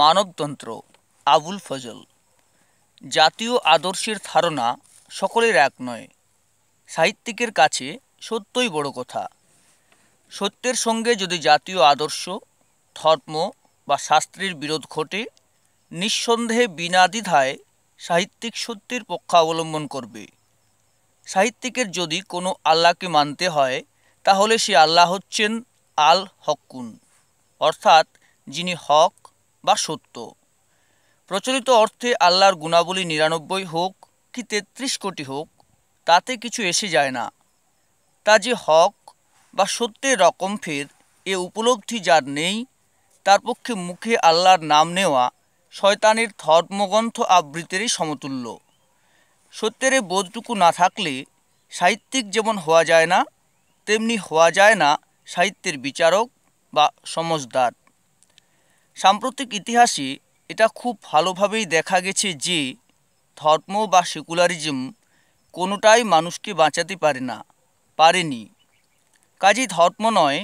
মানবতন্ত্র আবুল ফজল জাতীয় আদর্শের ধারণা সকলের এক নয় সাহিত্যিকের কাছে সত্যই বড় কথা সত্যের সঙ্গে যদি জাতীয় আদর্শ ধর্ম বা শাস্ত্রের বিরোধ ঘটে নিঃসন্দেহে বিনা দ্বিধায় সাহিত্যিক সত্যের পক্ষ অবলম্বন করবে সাহিত্যিকের যদি কোনো আল্লাহকে মানতে হয় তাহলে সে আল্লাহ হচ্ছেন আল হকুন অর্থাৎ যিনি হক বা সত্য প্রচলিত অর্থে আল্লাহর গুণাবলী নিরানব্বই হোক কি তেত্রিশ কোটি হোক তাতে কিছু এসে যায় না তা যে হক বা সত্যের রকম ফের এ উপলব্ধি যার নেই তার পক্ষে মুখে আল্লাহর নাম নেওয়া শয়তানের ধর্মগ্রন্থ আবৃত্তেরই সমতুল্য সত্যের বোধটুকু না থাকলে সাহিত্যিক যেমন হওয়া যায় না তেমনি হওয়া যায় না সাহিত্যের বিচারক বা সমজদার সাম্প্রতিক ইতিহাসে এটা খুব ভালোভাবেই দেখা গেছে যে ধর্ম বা সেকুলারিজম কোনোটাই মানুষকে বাঁচাতে পারে না পারেনি কাজেই ধর্ম নয়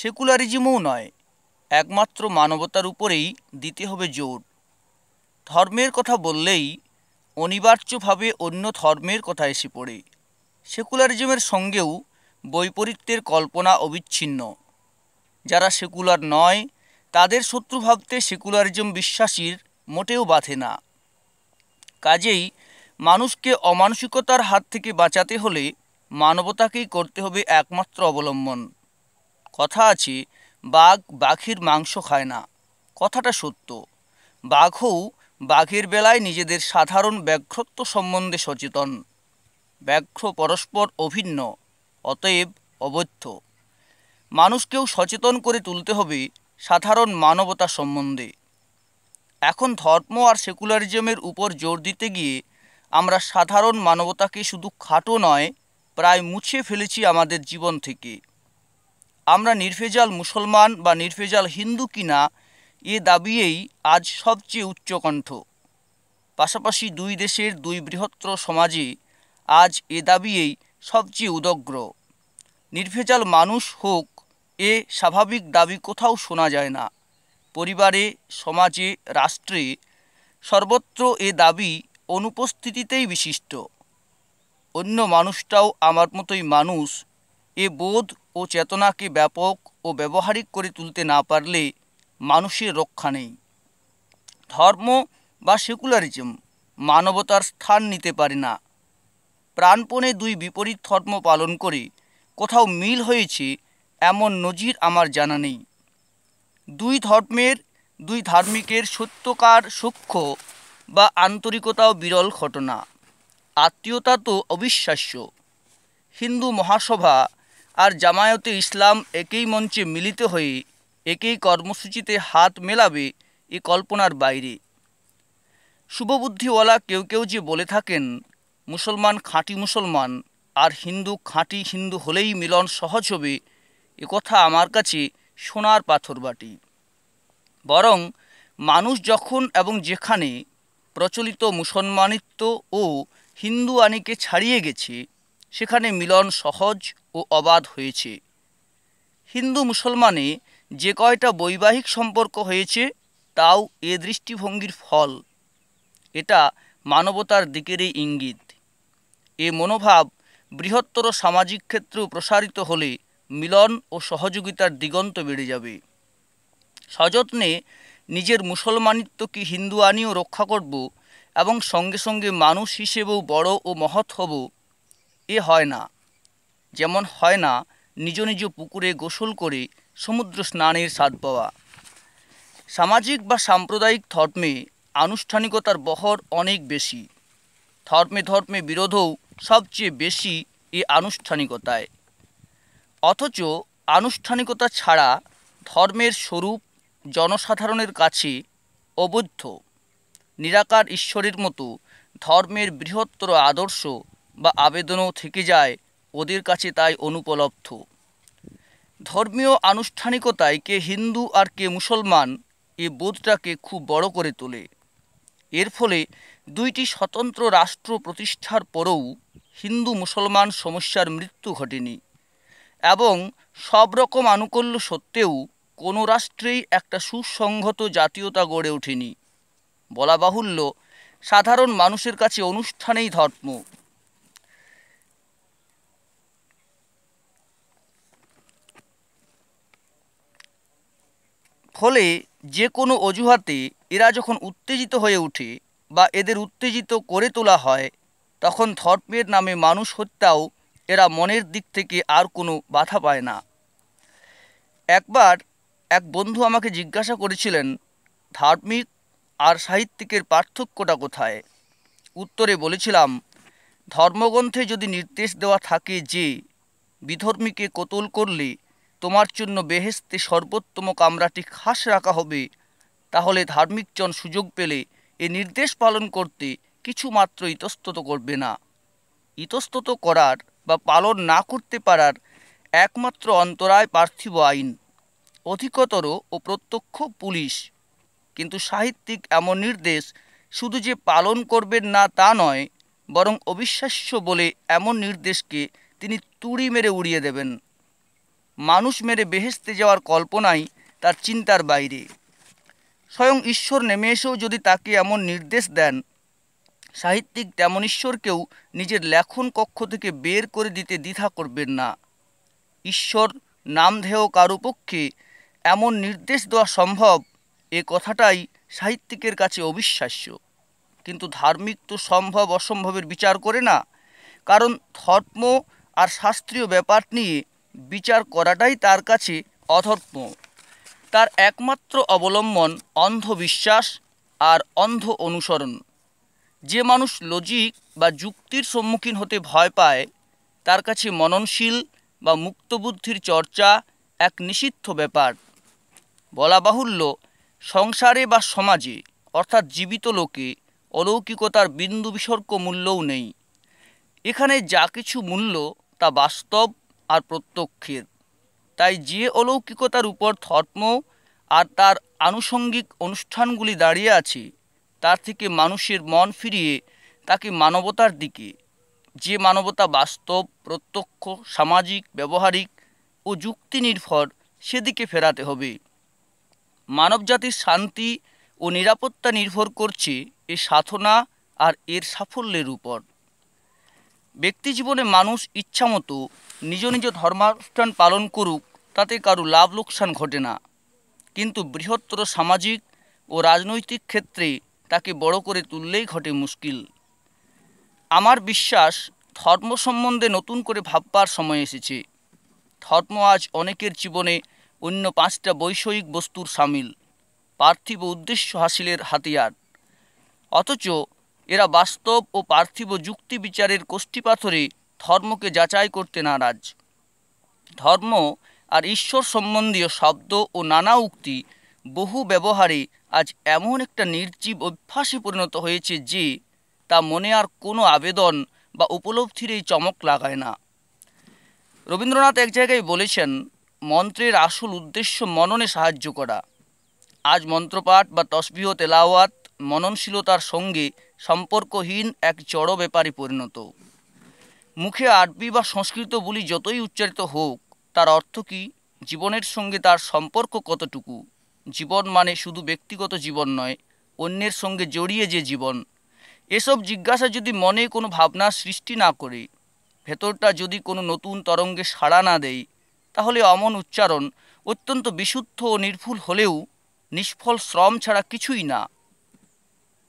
সেকুলারিজমও নয় একমাত্র মানবতার উপরেই দিতে হবে জোর ধর্মের কথা বললেই অনিবার্যভাবে অন্য ধর্মের কথা এসে পড়ে সেকুলারিজমের সঙ্গেও বৈপরীত্যের কল্পনা অবিচ্ছিন্ন যারা সেকুলার নয় তাদের শত্রু ভাবতে সেকুলারিজম বিশ্বাসীর মোটেও বাঁধে না কাজেই মানুষকে অমানসিকতার হাত থেকে বাঁচাতে হলে মানবতাকেই করতে হবে একমাত্র অবলম্বন কথা আছে বাঘ বাঘের মাংস খায় না কথাটা সত্য বাঘও বাঘের বেলায় নিজেদের সাধারণ ব্যাঘ্রত্ব সম্বন্ধে সচেতন ব্যাঘ্র পরস্পর অভিন্ন অতএব অবৈধ মানুষকেও সচেতন করে তুলতে হবে সাধারণ মানবতা সম্বন্ধে এখন ধর্ম আর সেকুলারিজমের উপর জোর দিতে গিয়ে আমরা সাধারণ মানবতাকে শুধু খাটো নয় প্রায় মুছে ফেলেছি আমাদের জীবন থেকে আমরা নির্ভেজাল মুসলমান বা নির্ভেজাল হিন্দু কিনা এ দাবিয়েই আজ সবচেয়ে উচ্চকণ্ঠ পাশাপাশি দুই দেশের দুই বৃহত্তর সমাজে আজ এ দাবিয়েই সবচেয়ে উদগ্র নির্ভেজাল মানুষ হোক এ স্বাভাবিক দাবি কোথাও শোনা যায় না পরিবারে সমাজে রাষ্ট্রে সর্বত্র এ দাবি অনুপস্থিতিতেই বিশিষ্ট অন্য মানুষটাও আমার মতোই মানুষ এ বোধ ও চেতনাকে ব্যাপক ও ব্যবহারিক করে তুলতে না পারলে মানুষের রক্ষা নেই ধর্ম বা সেকুলারিজম মানবতার স্থান নিতে পারে না প্রাণপণে দুই বিপরীত ধর্ম পালন করে কোথাও মিল হয়েছে এমন নজির আমার জানা নেই দুই ধর্মের দুই ধার্মিকের সত্যকার সূক্ষ্ম বা আন্তরিকতাও বিরল ঘটনা আত্মীয়তা তো অবিশ্বাস্য হিন্দু মহাসভা আর জামায়াতে ইসলাম একই মঞ্চে মিলিত হয়ে একই কর্মসূচিতে হাত মেলাবে এ কল্পনার বাইরে শুভবুদ্ধিওয়ালা কেউ কেউ যে বলে থাকেন মুসলমান খাঁটি মুসলমান আর হিন্দু খাঁটি হিন্দু হলেই মিলন সহজ হবে কথা আমার কাছে সোনার পাথর বাটি বরং মানুষ যখন এবং যেখানে প্রচলিত মুসলমানিত্ব ও হিন্দু আনিকে ছাড়িয়ে গেছে সেখানে মিলন সহজ ও অবাধ হয়েছে হিন্দু মুসলমানে যে কয়টা বৈবাহিক সম্পর্ক হয়েছে তাও এ দৃষ্টিভঙ্গির ফল এটা মানবতার দিকেরই ইঙ্গিত এ মনোভাব বৃহত্তর সামাজিক ক্ষেত্রেও প্রসারিত হলে মিলন ও সহযোগিতার দিগন্ত বেড়ে যাবে সযত্নে নিজের মুসলমানিত্ব কি হিন্দু আনিও রক্ষা করব এবং সঙ্গে সঙ্গে মানুষ হিসেবেও বড় ও মহৎ হব এ হয় না যেমন হয় না নিজ নিজ পুকুরে গোসল করে সমুদ্র স্নানের স্বাদ পাওয়া সামাজিক বা সাম্প্রদায়িক ধর্মে আনুষ্ঠানিকতার বহর অনেক বেশি ধর্মে ধর্মে বিরোধও সবচেয়ে বেশি এ আনুষ্ঠানিকতায় অথচ আনুষ্ঠানিকতা ছাড়া ধর্মের স্বরূপ জনসাধারণের কাছে অবদ্ধ নিরাকার ঈশ্বরের মতো ধর্মের বৃহত্তর আদর্শ বা আবেদনও থেকে যায় ওদের কাছে তাই অনুপলব্ধ ধর্মীয় আনুষ্ঠানিকতায় কে হিন্দু আর কে মুসলমান এ বোধটাকে খুব বড় করে তোলে এর ফলে দুইটি স্বতন্ত্র রাষ্ট্র প্রতিষ্ঠার পরেও হিন্দু মুসলমান সমস্যার মৃত্যু ঘটেনি এবং সব রকম আনুকূল্য সত্ত্বেও কোনো রাষ্ট্রেই একটা সুসংহত জাতীয়তা গড়ে ওঠেনি বলা বাহুল্য সাধারণ মানুষের কাছে অনুষ্ঠানেই ধর্ম ফলে যে কোনো অজুহাতে এরা যখন উত্তেজিত হয়ে ওঠে বা এদের উত্তেজিত করে তোলা হয় তখন ধর্মের নামে মানুষ হত্যাও এরা মনের দিক থেকে আর কোনো বাধা পায় না একবার এক বন্ধু আমাকে জিজ্ঞাসা করেছিলেন ধার্মিক আর সাহিত্যিকের পার্থক্যটা কোথায় উত্তরে বলেছিলাম ধর্মগ্রন্থে যদি নির্দেশ দেওয়া থাকে যে বিধর্মীকে কতল করলে তোমার জন্য বেহেস্তে সর্বোত্তম কামরাটি খাস রাখা হবে তাহলে ধার্মিকজন সুযোগ পেলে এ নির্দেশ পালন করতে কিছুমাত্র ইতস্তত করবে না ইতস্তত করার বা পালন না করতে পারার একমাত্র অন্তরায় পার্থিব আইন অধিকতর ও প্রত্যক্ষ পুলিশ কিন্তু সাহিত্যিক এমন নির্দেশ শুধু যে পালন করবেন না তা নয় বরং অবিশ্বাস্য বলে এমন নির্দেশকে তিনি তুড়ি মেরে উড়িয়ে দেবেন মানুষ মেরে বেহেস্তে যাওয়ার কল্পনাই তার চিন্তার বাইরে স্বয়ং ঈশ্বর নেমে এসেও যদি তাকে এমন নির্দেশ দেন সাহিত্যিক তেমন ঈশ্বরকেও নিজের লেখন কক্ষ থেকে বের করে দিতে দ্বিধা করবেন না ঈশ্বর নামধেয় কারো পক্ষে এমন নির্দেশ দেওয়া সম্ভব এ কথাটাই সাহিত্যিকের কাছে অবিশ্বাস্য কিন্তু ধার্মিক তো সম্ভব অসম্ভবের বিচার করে না কারণ ধর্ম আর শাস্ত্রীয় ব্যাপার নিয়ে বিচার করাটাই তার কাছে অধর্ম তার একমাত্র অবলম্বন অন্ধবিশ্বাস আর অন্ধ অনুসরণ যে মানুষ লজিক বা যুক্তির সম্মুখীন হতে ভয় পায় তার কাছে মননশীল বা মুক্তবুদ্ধির চর্চা এক নিষিদ্ধ ব্যাপার বলা বাহুল্য সংসারে বা সমাজে অর্থাৎ জীবিত লোকে অলৌকিকতার বিন্দু বিসর্গ মূল্যও নেই এখানে যা কিছু মূল্য তা বাস্তব আর প্রত্যক্ষের তাই যে অলৌকিকতার উপর ধর্ম আর তার আনুষঙ্গিক অনুষ্ঠানগুলি দাঁড়িয়ে আছে তার থেকে মানুষের মন ফিরিয়ে তাকে মানবতার দিকে যে মানবতা বাস্তব প্রত্যক্ষ সামাজিক ব্যবহারিক ও যুক্তি নির্ভর সেদিকে ফেরাতে হবে মানবজাতির শান্তি ও নিরাপত্তা নির্ভর করছে এ সাধনা আর এর সাফল্যের উপর ব্যক্তি জীবনে মানুষ ইচ্ছামতো নিজ নিজ ধর্মানুষ্ঠান পালন করুক তাতে কারো লাভ লোকসান ঘটে না কিন্তু বৃহত্তর সামাজিক ও রাজনৈতিক ক্ষেত্রে তাকে বড় করে তুললেই ঘটে মুশকিল আমার বিশ্বাস ধর্ম সম্বন্ধে নতুন করে ভাববার সময় এসেছে ধর্ম আজ অনেকের জীবনে অন্য পাঁচটা বৈষয়িক বস্তুর সামিল পার্থিব উদ্দেশ্য হাসিলের হাতিয়ার অথচ এরা বাস্তব ও পার্থিব যুক্তি বিচারের কোষ্ঠীপাথরে ধর্মকে যাচাই করতে নারাজ ধর্ম আর ঈশ্বর সম্বন্ধীয় শব্দ ও নানা উক্তি বহু ব্যবহারই আজ এমন একটা নির্জীব অভ্যাসে পরিণত হয়েছে যে তা মনে আর কোনো আবেদন বা উপলব্ধির এই চমক লাগায় না রবীন্দ্রনাথ এক জায়গায় বলেছেন মন্ত্রের আসল উদ্দেশ্য মননে সাহায্য করা আজ মন্ত্রপাঠ বা তসবিহ তেলাওয়াত মননশীলতার সঙ্গে সম্পর্কহীন এক জড় ব্যাপারে পরিণত মুখে আরবি বা সংস্কৃত বলি যতই উচ্চারিত হোক তার অর্থ কী জীবনের সঙ্গে তার সম্পর্ক কতটুকু জীবন মানে শুধু ব্যক্তিগত জীবন নয় অন্যের সঙ্গে জড়িয়ে যে জীবন এসব জিজ্ঞাসা যদি মনে কোনো ভাবনার সৃষ্টি না করে ভেতরটা যদি কোনো নতুন তরঙ্গে সাড়া না দেয় তাহলে অমন উচ্চারণ অত্যন্ত বিশুদ্ধ ও নির্ভুল হলেও নিষ্ফল শ্রম ছাড়া কিছুই না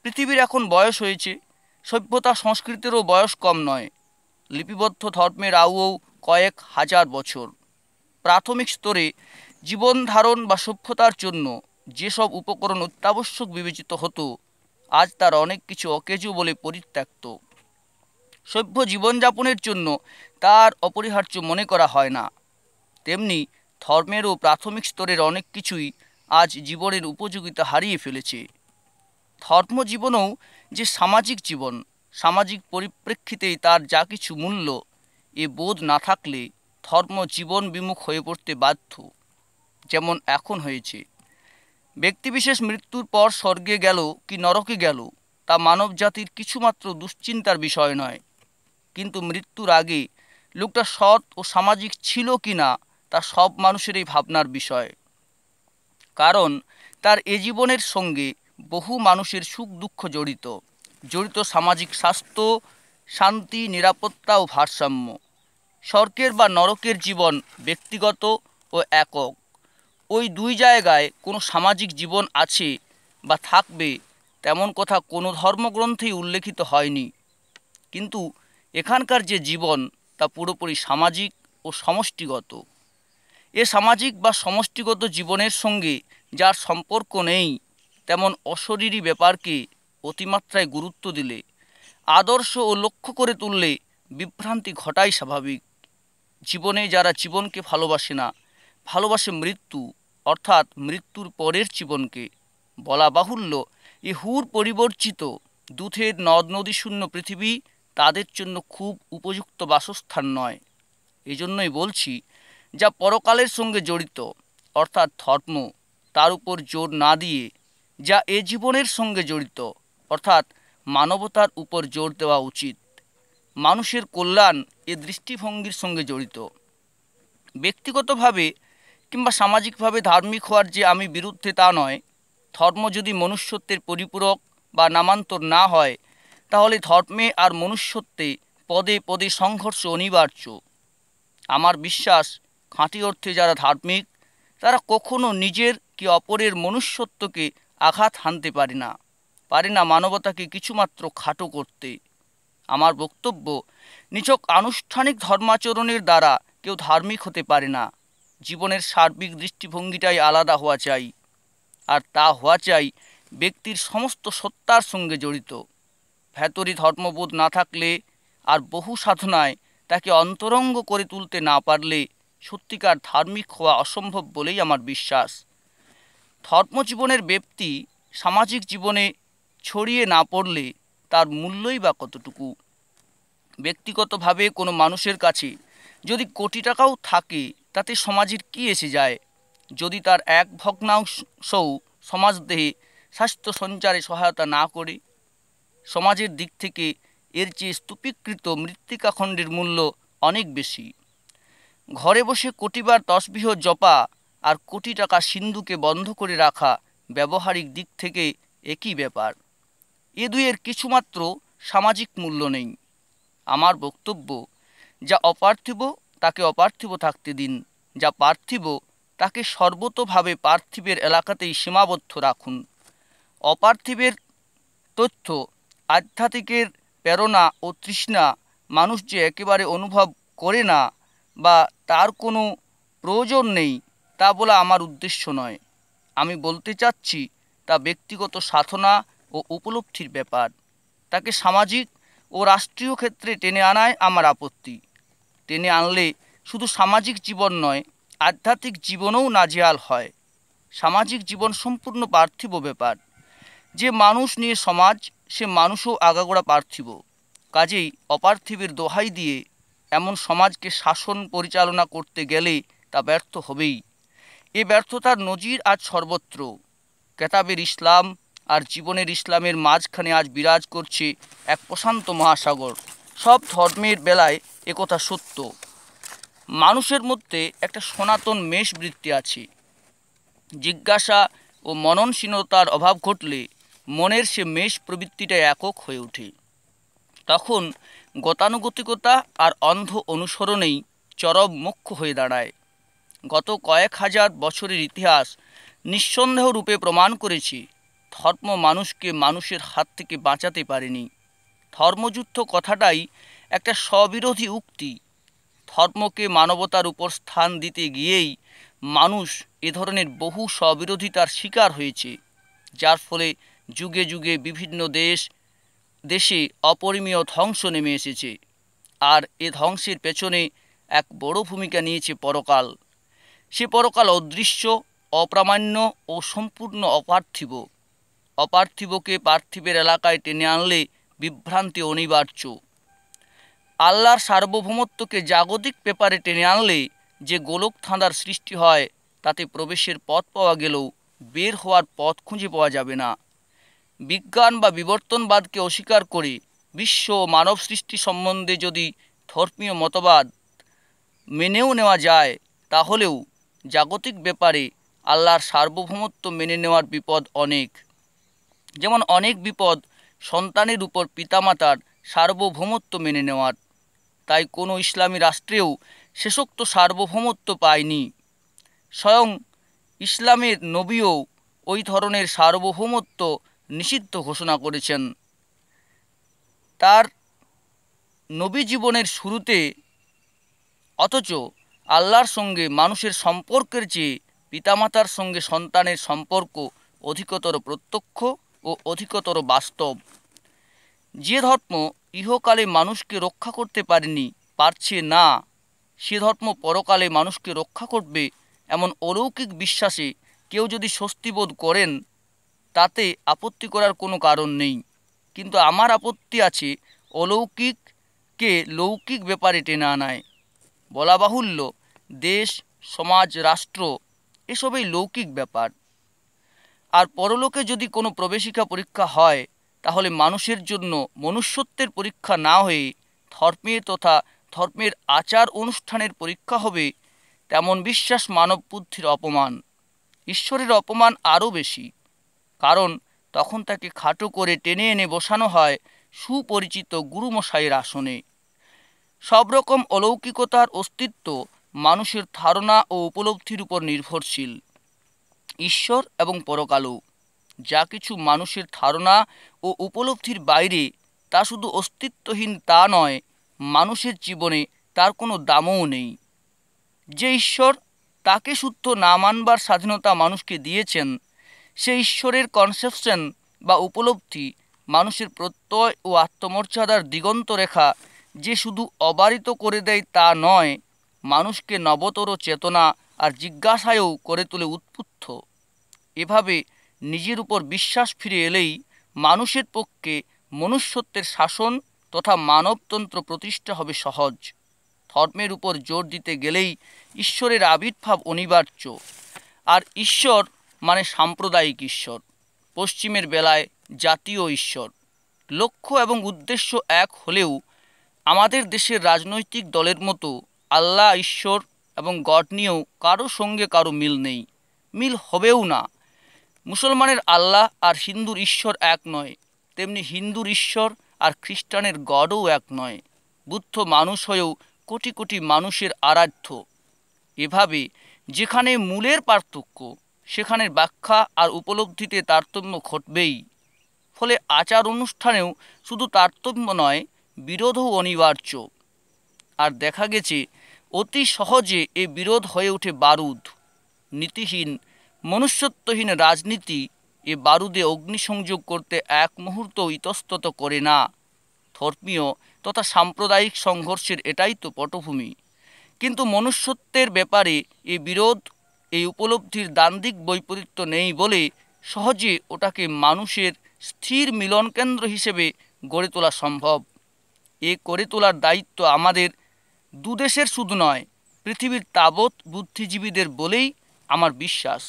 পৃথিবীর এখন বয়স হয়েছে সভ্যতা সংস্কৃতিরও বয়স কম নয় লিপিবদ্ধ ধর্মের আউও কয়েক হাজার বছর প্রাথমিক স্তরে জীবন ধারণ বা সভ্যতার জন্য যেসব উপকরণ অত্যাবশ্যক বিবেচিত হতো আজ তার অনেক কিছু অকেজু বলে পরিত্যক্ত সভ্য জীবনযাপনের জন্য তার অপরিহার্য মনে করা হয় না তেমনি ধর্মেরও প্রাথমিক স্তরের অনেক কিছুই আজ জীবনের উপযোগিতা হারিয়ে ফেলেছে ধর্মজীবনও যে সামাজিক জীবন সামাজিক পরিপ্রেক্ষিতেই তার যা কিছু মূল্য এ বোধ না থাকলে ধর্ম জীবন বিমুখ হয়ে পড়তে বাধ্য যেমন এখন হয়েছে ব্যক্তিবিশেষ মৃত্যুর পর স্বর্গে গেল কি নরকে গেল তা মানব জাতির কিছুমাত্র দুশ্চিন্তার বিষয় নয় কিন্তু মৃত্যুর আগে লোকটা সৎ ও সামাজিক ছিল কি না তা সব মানুষেরই ভাবনার বিষয় কারণ তার এ জীবনের সঙ্গে বহু মানুষের সুখ দুঃখ জড়িত জড়িত সামাজিক স্বাস্থ্য শান্তি নিরাপত্তা ও ভারসাম্য স্বর্গের বা নরকের জীবন ব্যক্তিগত ও একক ওই দুই জায়গায় কোনো সামাজিক জীবন আছে বা থাকবে তেমন কথা কোনো ধর্মগ্রন্থেই উল্লেখিত হয়নি কিন্তু এখানকার যে জীবন তা পুরোপুরি সামাজিক ও সমষ্টিগত এ সামাজিক বা সমষ্টিগত জীবনের সঙ্গে যার সম্পর্ক নেই তেমন অশরীরী ব্যাপারকে অতিমাত্রায় গুরুত্ব দিলে আদর্শ ও লক্ষ্য করে তুললে বিভ্রান্তি ঘটাই স্বাভাবিক জীবনে যারা জীবনকে ভালোবাসে না ভালোবাসে মৃত্যু অর্থাৎ মৃত্যুর পরের জীবনকে বলা বাহুল্য এ হুর পরিবর্তিত দুধের নদ নদীশূন্য পৃথিবী তাদের জন্য খুব উপযুক্ত বাসস্থান নয় এজন্যই বলছি যা পরকালের সঙ্গে জড়িত অর্থাৎ ধর্ম তার উপর জোর না দিয়ে যা এ জীবনের সঙ্গে জড়িত অর্থাৎ মানবতার উপর জোর দেওয়া উচিত মানুষের কল্যাণ এ দৃষ্টিভঙ্গির সঙ্গে জড়িত ব্যক্তিগতভাবে কিংবা সামাজিকভাবে ধার্মিক হওয়ার যে আমি বিরুদ্ধে তা নয় ধর্ম যদি মনুষ্যত্বের পরিপূরক বা নামান্তর না হয় তাহলে ধর্মে আর মনুষ্যত্বে পদে পদে সংঘর্ষ অনিবার্য আমার বিশ্বাস খাঁটি অর্থে যারা ধার্মিক তারা কখনো নিজের কি অপরের মনুষ্যত্বকে আঘাত হানতে পারে না পারে না মানবতাকে কিছুমাত্র খাটো করতে আমার বক্তব্য নিছক আনুষ্ঠানিক ধর্মাচরণের দ্বারা কেউ ধার্মিক হতে পারে না জীবনের সার্বিক দৃষ্টিভঙ্গিটাই আলাদা হওয়া চাই আর তা হওয়া চাই ব্যক্তির সমস্ত সত্তার সঙ্গে জড়িত ভেতরি ধর্মবোধ না থাকলে আর বহু সাধনায় তাকে অন্তরঙ্গ করে তুলতে না পারলে সত্যিকার ধার্মিক হওয়া অসম্ভব বলেই আমার বিশ্বাস ধর্মজীবনের ব্যক্তি সামাজিক জীবনে ছড়িয়ে না পড়লে তার মূল্যই বা কতটুকু ব্যক্তিগতভাবে কোনো মানুষের কাছে যদি কোটি টাকাও থাকে তাতে সমাজের কি এসে যায় যদি তার এক ভগ্নাংশও সমাজদেহে স্বাস্থ্য সঞ্চারে সহায়তা না করে সমাজের দিক থেকে এর চেয়ে স্তূপীকৃত মৃত্তিকাখণ্ডের মূল্য অনেক বেশি ঘরে বসে কোটিবার তসবিহ জপা আর কোটি টাকা সিন্ধুকে বন্ধ করে রাখা ব্যবহারিক দিক থেকে একই ব্যাপার এ দুয়ের কিছুমাত্র সামাজিক মূল্য নেই আমার বক্তব্য যা অপার্থিব তাকে অপার্থিব থাকতে দিন যা পার্থিব তাকে সর্বতোভাবে পার্থিবের এলাকাতেই সীমাবদ্ধ রাখুন অপার্থিবের তথ্য আধ্যাত্মিকের প্রেরণা ও তৃষ্ণা মানুষ যে একেবারে অনুভব করে না বা তার কোনো প্রয়োজন নেই তা বলা আমার উদ্দেশ্য নয় আমি বলতে চাচ্ছি তা ব্যক্তিগত সাধনা ও উপলব্ধির ব্যাপার তাকে সামাজিক ও রাষ্ট্রীয় ক্ষেত্রে টেনে আনায় আমার আপত্তি টেনে আনলে শুধু সামাজিক জীবন নয় আধ্যাত্মিক জীবনও নাজিয়াল হয় সামাজিক জীবন সম্পূর্ণ পার্থিব ব্যাপার যে মানুষ নিয়ে সমাজ সে মানুষও আগাগোড়া পার্থিব কাজেই অপার্থিবের দোহাই দিয়ে এমন সমাজকে শাসন পরিচালনা করতে গেলে তা ব্যর্থ হবেই এ ব্যর্থতার নজির আজ সর্বত্র কেতাবের ইসলাম আর জীবনের ইসলামের মাঝখানে আজ বিরাজ করছে এক প্রশান্ত মহাসাগর সব ধর্মের বেলায় একথা সত্য মানুষের মধ্যে একটা সনাতন মেষ বৃত্তি আছে জিজ্ঞাসা ও মননশীলতার অভাব ঘটলে মনের সে মেষ প্রবৃত্তিটা একক হয়ে ওঠে তখন গতানুগতিকতা আর অন্ধ অনুসরণেই চরম মুখ্য হয়ে দাঁড়ায় গত কয়েক হাজার বছরের ইতিহাস নিঃসন্দেহ রূপে প্রমাণ করেছে ধর্ম মানুষকে মানুষের হাত থেকে বাঁচাতে পারেনি ধর্মযুদ্ধ কথাটাই একটা স্ববিরোধী উক্তি ধর্মকে মানবতার উপর স্থান দিতে গিয়েই মানুষ এ ধরনের বহু স্ববিরোধিতার শিকার হয়েছে যার ফলে যুগে যুগে বিভিন্ন দেশ দেশে অপরিমীয় ধ্বংস নেমে এসেছে আর এ ধ্বংসের পেছনে এক বড় ভূমিকা নিয়েছে পরকাল সে পরকাল অদৃশ্য অপ্রামাণ্য ও সম্পূর্ণ অপার্থিব অপার্থিবকে পার্থিবের এলাকায় টেনে আনলে বিভ্রান্তি অনিবার্য আল্লাহর সার্বভৌমত্বকে জাগতিক পেপারে টেনে আনলে যে গোলক থাঁদার সৃষ্টি হয় তাতে প্রবেশের পথ পাওয়া গেলেও বের হওয়ার পথ খুঁজে পাওয়া যাবে না বিজ্ঞান বা বিবর্তনবাদকে অস্বীকার করে বিশ্ব মানব সৃষ্টি সম্বন্ধে যদি ধর্মীয় মতবাদ মেনেও নেওয়া যায় তাহলেও জাগতিক ব্যাপারে আল্লাহর সার্বভৌমত্ব মেনে নেওয়ার বিপদ অনেক যেমন অনেক বিপদ সন্তানের উপর পিতামাতার সার্বভৌমত্ব মেনে নেওয়ার তাই কোনো ইসলামী রাষ্ট্রেও শেষোক্ত সার্বভৌমত্ব পায়নি স্বয়ং ইসলামের নবীও ওই ধরনের সার্বভৌমত্ব নিষিদ্ধ ঘোষণা করেছেন তার নবী জীবনের শুরুতে অথচ আল্লাহর সঙ্গে মানুষের সম্পর্কের চেয়ে পিতামাতার সঙ্গে সন্তানের সম্পর্ক অধিকতর প্রত্যক্ষ ও অধিকতর বাস্তব যে ধর্ম ইহকালে মানুষকে রক্ষা করতে পারেনি পারছে না সে ধর্ম পরকালে মানুষকে রক্ষা করবে এমন অলৌকিক বিশ্বাসে কেউ যদি স্বস্তিবোধ করেন তাতে আপত্তি করার কোনো কারণ নেই কিন্তু আমার আপত্তি আছে অলৌকিককে লৌকিক ব্যাপারে টেনে আনায় বলা বাহুল্য দেশ সমাজ রাষ্ট্র এসবই লৌকিক ব্যাপার আর পরলোকে যদি কোনো প্রবেশিকা পরীক্ষা হয় তাহলে মানুষের জন্য মনুষ্যত্বের পরীক্ষা না হয়ে ধর্মের তথা ধর্মের আচার অনুষ্ঠানের পরীক্ষা হবে তেমন বিশ্বাস মানব বুদ্ধির অপমান ঈশ্বরের অপমান আরও বেশি কারণ তখন তাকে খাটো করে টেনে এনে বসানো হয় সুপরিচিত গুরুমশাইয়ের আসনে সব রকম অলৌকিকতার অস্তিত্ব মানুষের ধারণা ও উপলব্ধির উপর নির্ভরশীল ঈশ্বর এবং পরকালও যা কিছু মানুষের ধারণা ও উপলব্ধির বাইরে তা শুধু অস্তিত্বহীন তা নয় মানুষের জীবনে তার কোনো দামও নেই যে ঈশ্বর তাকে শুদ্ধ না মানবার স্বাধীনতা মানুষকে দিয়েছেন সে ঈশ্বরের কনসেপশন বা উপলব্ধি মানুষের প্রত্যয় ও আত্মমর্যাদার দিগন্ত রেখা যে শুধু অবারিত করে দেয় তা নয় মানুষকে নবতর চেতনা আর জিজ্ঞাসায়ও করে তোলে উৎপুত্থ এভাবে নিজের উপর বিশ্বাস ফিরে এলেই মানুষের পক্ষে মনুষ্যত্বের শাসন তথা মানবতন্ত্র প্রতিষ্ঠা হবে সহজ ধর্মের উপর জোর দিতে গেলেই ঈশ্বরের আবির্ভাব অনিবার্য আর ঈশ্বর মানে সাম্প্রদায়িক ঈশ্বর পশ্চিমের বেলায় জাতীয় ঈশ্বর লক্ষ্য এবং উদ্দেশ্য এক হলেও আমাদের দেশের রাজনৈতিক দলের মতো আল্লাহ ঈশ্বর এবং গড নিয়েও কারো সঙ্গে কারো মিল নেই মিল হবেও না মুসলমানের আল্লাহ আর হিন্দুর ঈশ্বর এক নয় তেমনি হিন্দুর ঈশ্বর আর খ্রিস্টানের গডও এক নয় বুদ্ধ মানুষ হয়েও কোটি কোটি মানুষের আরাধ্য এভাবে যেখানে মূলের পার্থক্য সেখানে ব্যাখ্যা আর উপলব্ধিতে তারতম্য ঘটবেই ফলে আচার অনুষ্ঠানেও শুধু তারতম্য নয় বিরোধও অনিবার্য আর দেখা গেছে অতি সহজে এ বিরোধ হয়ে ওঠে বারুদ নীতিহীন মনুষ্যত্বহীন রাজনীতি এ বারুদে অগ্নিসংযোগ করতে এক মুহূর্ত ইতস্তত করে না ধর্মীয় তথা সাম্প্রদায়িক সংঘর্ষের এটাই তো পটভূমি কিন্তু মনুষ্যত্বের ব্যাপারে এ বিরোধ এই উপলব্ধির দান্দিক বৈপরীত্য নেই বলে সহজে ওটাকে মানুষের স্থির মিলনকেন্দ্র হিসেবে গড়ে তোলা সম্ভব এ করে তোলার দায়িত্ব আমাদের দুদেশের শুধু নয় পৃথিবীর তাবৎ বুদ্ধিজীবীদের বলেই আমার বিশ্বাস